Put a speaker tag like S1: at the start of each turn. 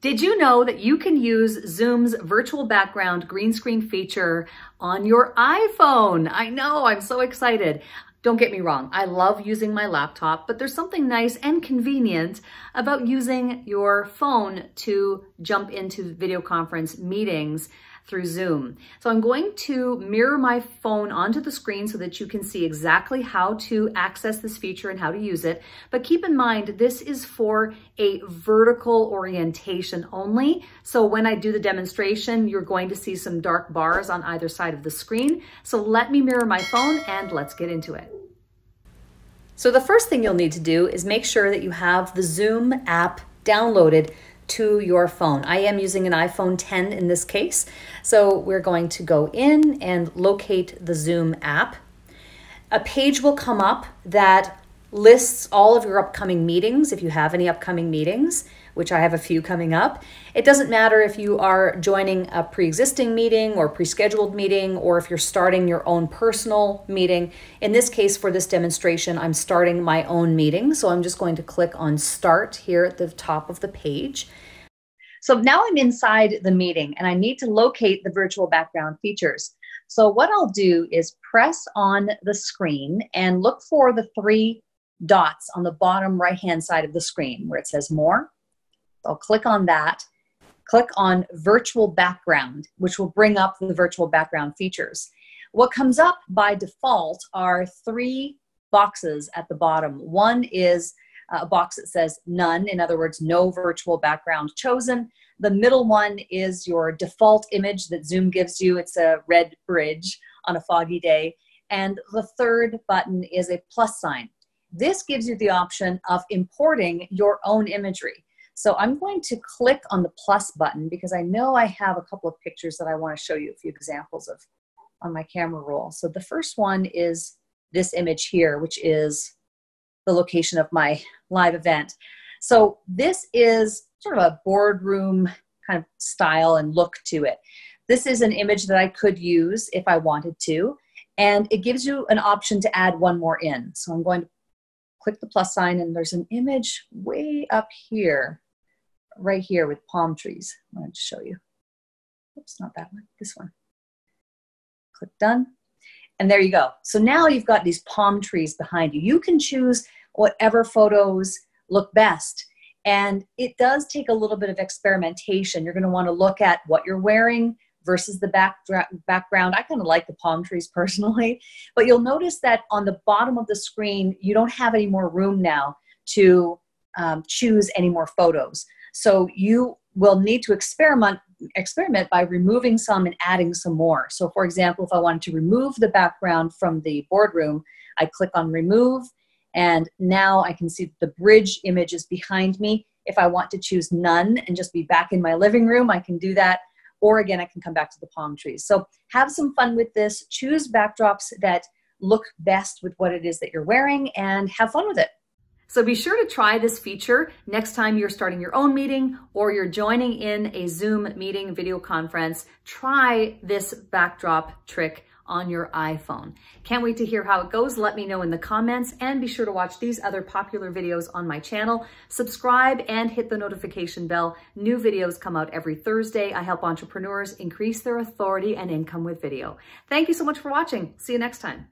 S1: Did you know that you can use Zoom's virtual background green screen feature on your iPhone? I know, I'm so excited. Don't get me wrong, I love using my laptop, but there's something nice and convenient about using your phone to jump into video conference meetings through Zoom. So I'm going to mirror my phone onto the screen so that you can see exactly how to access this feature and how to use it. But keep in mind, this is for a vertical orientation only. So when I do the demonstration, you're going to see some dark bars on either side of the screen. So let me mirror my phone and let's get into it. So the first thing you'll need to do is make sure that you have the Zoom app downloaded to your phone. I am using an iPhone 10 in this case. So we're going to go in and locate the Zoom app. A page will come up that lists all of your upcoming meetings, if you have any upcoming meetings, which I have a few coming up. It doesn't matter if you are joining a pre existing meeting or pre scheduled meeting, or if you're starting your own personal meeting. In this case, for this demonstration, I'm starting my own meeting. So I'm just going to click on Start here at the top of the page. So now I'm inside the meeting and I need to locate the virtual background features. So what I'll do is press on the screen and look for the three dots on the bottom right hand side of the screen where it says More. I'll click on that. Click on Virtual Background, which will bring up the virtual background features. What comes up by default are three boxes at the bottom. One is uh, a box that says none, in other words, no virtual background chosen. The middle one is your default image that Zoom gives you. It's a red bridge on a foggy day. And the third button is a plus sign. This gives you the option of importing your own imagery. So I'm going to click on the plus button because I know I have a couple of pictures that I want to show you a few examples of on my camera roll. So the first one is this image here, which is the location of my live event. So this is sort of a boardroom kind of style and look to it. This is an image that I could use if I wanted to, and it gives you an option to add one more in. So I'm going to click the plus sign, and there's an image way up here, right here with palm trees. I wanted to show you. Oops, not that one, this one. Click done. And there you go. So now you've got these palm trees behind you. You can choose whatever photos look best. And it does take a little bit of experimentation. You're going to want to look at what you're wearing, versus the backdra- background. I kind of like the palm trees personally, but you'll notice that on the bottom of the screen, you don't have any more room now to um, choose any more photos. So you will need to experiment experiment by removing some and adding some more. So for example, if I wanted to remove the background from the boardroom, I click on remove and now I can see the bridge image is behind me. If I want to choose none and just be back in my living room, I can do that or again, I can come back to the palm trees. So have some fun with this. Choose backdrops that look best with what it is that you're wearing and have fun with it. So be sure to try this feature next time you're starting your own meeting or you're joining in a Zoom meeting video conference. Try this backdrop trick on your iPhone. Can't wait to hear how it goes. Let me know in the comments and be sure to watch these other popular videos on my channel. Subscribe and hit the notification bell. New videos come out every Thursday. I help entrepreneurs increase their authority and income with video. Thank you so much for watching. See you next time.